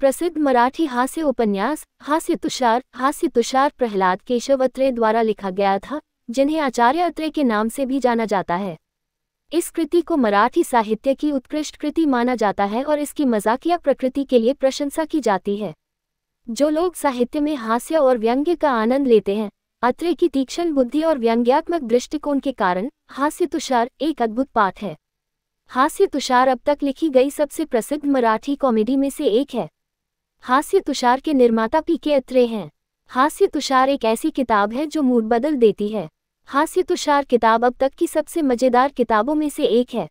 प्रसिद्ध मराठी हास्य उपन्यास हास्य तुषार हास्य तुषार प्रहलाद केशव अत्रे द्वारा लिखा गया था जिन्हें आचार्य अत्रे के नाम से भी जाना जाता है इस कृति को मराठी साहित्य की उत्कृष्ट कृति माना जाता है और इसकी मजाकिया प्रकृति के लिए प्रशंसा की जाती है जो लोग साहित्य में हास्य और व्यंग्य का आनंद लेते हैं अत्रे की तीक्ष्ण बुद्धि और व्यंग्यात्मक दृष्टिकोण के कारण हास्य तुषार एक अद्भुत पाठ है हास्य तुषार अब तक लिखी गई सबसे प्रसिद्ध मराठी कॉमेडी में से एक है हास्य तुषार के निर्माता पी के अत्रे हैं हास्य तुषार एक ऐसी किताब है जो मूड बदल देती है हास्य तुषार किताब अब तक की सबसे मज़ेदार किताबों में से एक है